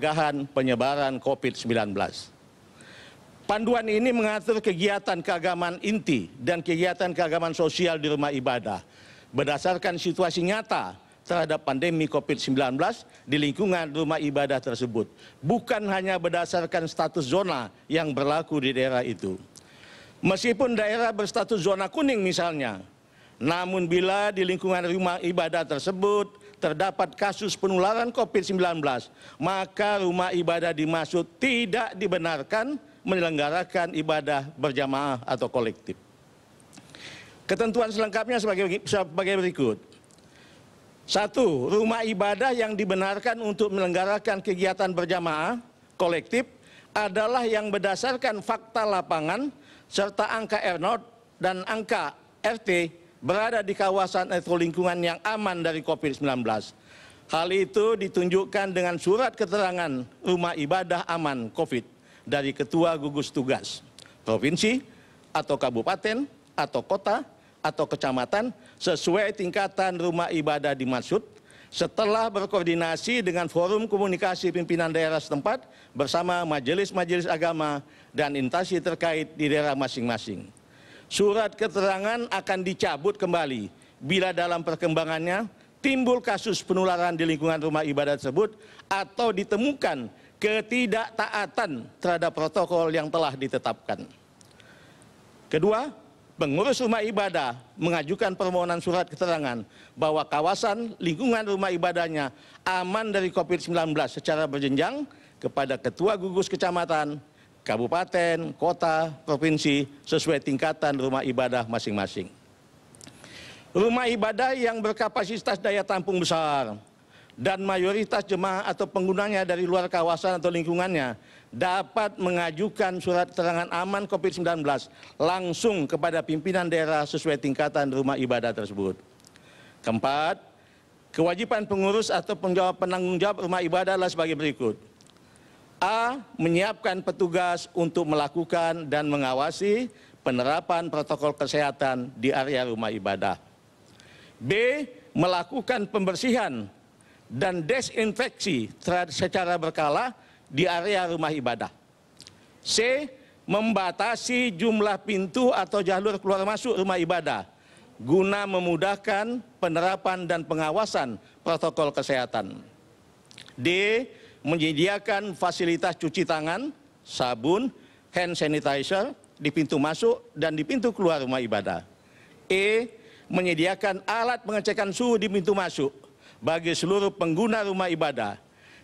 pencegahan penyebaran COVID-19. Panduan ini mengatur kegiatan keagamaan inti dan kegiatan keagamaan sosial di rumah ibadah berdasarkan situasi nyata terhadap pandemi COVID-19 di lingkungan rumah ibadah tersebut, bukan hanya berdasarkan status zona yang berlaku di daerah itu. Meskipun daerah berstatus zona kuning misalnya, namun bila di lingkungan rumah ibadah tersebut terdapat kasus penularan COVID-19, maka rumah ibadah dimaksud tidak dibenarkan menyelenggarakan ibadah berjamaah atau kolektif. Ketentuan selengkapnya sebagai, sebagai berikut. Satu, rumah ibadah yang dibenarkan untuk menyelenggarakan kegiatan berjamaah kolektif adalah yang berdasarkan fakta lapangan serta angka R0 dan angka RT berada di kawasan atau lingkungan yang aman dari COVID-19. Hal itu ditunjukkan dengan surat keterangan rumah ibadah aman COVID dari Ketua Gugus Tugas Provinsi atau Kabupaten atau Kota atau Kecamatan sesuai tingkatan rumah ibadah dimaksud setelah berkoordinasi dengan Forum Komunikasi Pimpinan Daerah setempat bersama majelis-majelis agama dan instansi terkait di daerah masing-masing surat keterangan akan dicabut kembali bila dalam perkembangannya timbul kasus penularan di lingkungan rumah ibadah tersebut atau ditemukan ketidaktaatan terhadap protokol yang telah ditetapkan. Kedua, pengurus rumah ibadah mengajukan permohonan surat keterangan bahwa kawasan lingkungan rumah ibadahnya aman dari COVID-19 secara berjenjang kepada Ketua Gugus Kecamatan kabupaten, kota, provinsi sesuai tingkatan rumah ibadah masing-masing. Rumah ibadah yang berkapasitas daya tampung besar dan mayoritas jemaah atau penggunanya dari luar kawasan atau lingkungannya dapat mengajukan surat keterangan aman COVID-19 langsung kepada pimpinan daerah sesuai tingkatan rumah ibadah tersebut. Keempat, kewajiban pengurus atau penjawab penanggung jawab rumah ibadah adalah sebagai berikut A. Menyiapkan petugas untuk melakukan dan mengawasi penerapan protokol kesehatan di area rumah ibadah. B. Melakukan pembersihan dan desinfeksi secara berkala di area rumah ibadah. C. Membatasi jumlah pintu atau jalur keluar masuk rumah ibadah guna memudahkan penerapan dan pengawasan protokol kesehatan. D menyediakan fasilitas cuci tangan, sabun, hand sanitizer di pintu masuk dan di pintu keluar rumah ibadah. E. Menyediakan alat pengecekan suhu di pintu masuk bagi seluruh pengguna rumah ibadah.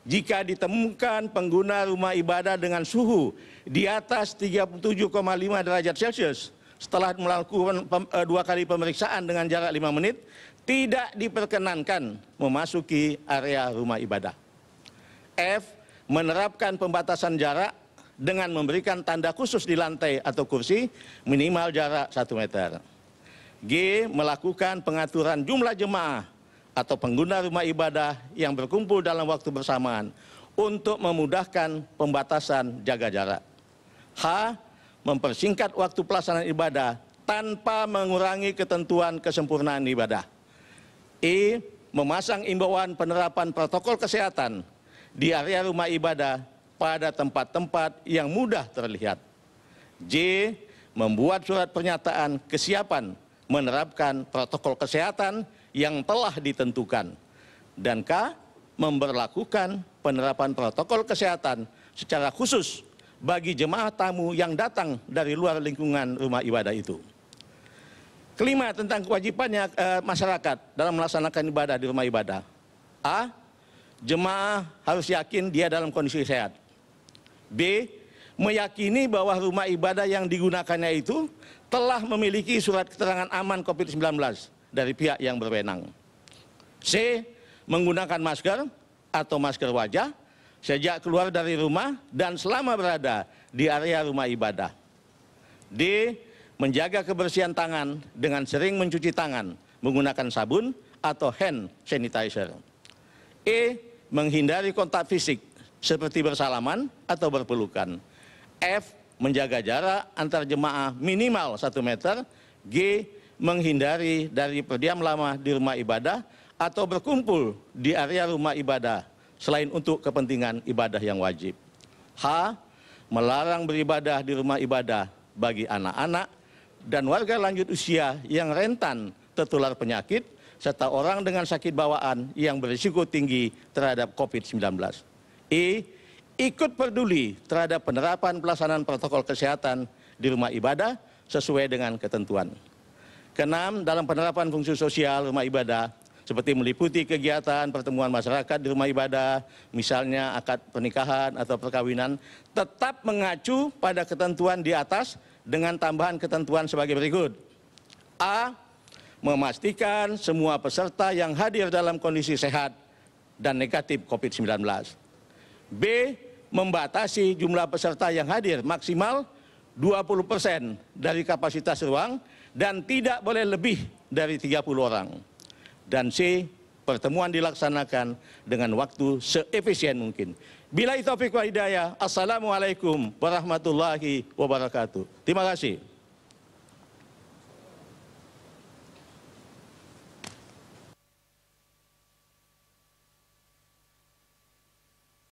Jika ditemukan pengguna rumah ibadah dengan suhu di atas 37,5 derajat Celcius setelah melakukan e, dua kali pemeriksaan dengan jarak 5 menit, tidak diperkenankan memasuki area rumah ibadah. F. Menerapkan pembatasan jarak dengan memberikan tanda khusus di lantai atau kursi minimal jarak 1 meter. G. Melakukan pengaturan jumlah jemaah atau pengguna rumah ibadah yang berkumpul dalam waktu bersamaan untuk memudahkan pembatasan jaga jarak. H. Mempersingkat waktu pelaksanaan ibadah tanpa mengurangi ketentuan kesempurnaan ibadah. I. E, memasang imbauan penerapan protokol kesehatan di area rumah ibadah pada tempat-tempat yang mudah terlihat. J. Membuat surat pernyataan kesiapan menerapkan protokol kesehatan yang telah ditentukan. Dan K. Memberlakukan penerapan protokol kesehatan secara khusus bagi jemaah tamu yang datang dari luar lingkungan rumah ibadah itu. Kelima, tentang kewajibannya e, masyarakat dalam melaksanakan ibadah di rumah ibadah. A jemaah harus yakin dia dalam kondisi sehat. B. Meyakini bahwa rumah ibadah yang digunakannya itu telah memiliki surat keterangan aman COVID-19 dari pihak yang berwenang. C. Menggunakan masker atau masker wajah sejak keluar dari rumah dan selama berada di area rumah ibadah. D. Menjaga kebersihan tangan dengan sering mencuci tangan menggunakan sabun atau hand sanitizer. E menghindari kontak fisik seperti bersalaman atau berpelukan. F. Menjaga jarak antar jemaah minimal 1 meter. G. Menghindari dari berdiam lama di rumah ibadah atau berkumpul di area rumah ibadah selain untuk kepentingan ibadah yang wajib. H. Melarang beribadah di rumah ibadah bagi anak-anak dan warga lanjut usia yang rentan tertular penyakit serta orang dengan sakit bawaan yang berisiko tinggi terhadap COVID-19. E. Ikut peduli terhadap penerapan pelaksanaan protokol kesehatan di rumah ibadah sesuai dengan ketentuan. Kenam dalam penerapan fungsi sosial rumah ibadah, seperti meliputi kegiatan pertemuan masyarakat di rumah ibadah, misalnya akad pernikahan atau perkawinan, tetap mengacu pada ketentuan di atas dengan tambahan ketentuan sebagai berikut. A memastikan semua peserta yang hadir dalam kondisi sehat dan negatif COVID-19. B. Membatasi jumlah peserta yang hadir maksimal 20 persen dari kapasitas ruang dan tidak boleh lebih dari 30 orang. Dan C. Pertemuan dilaksanakan dengan waktu seefisien mungkin. Bila itu wa hidayah. Assalamualaikum warahmatullahi wabarakatuh. Terima kasih.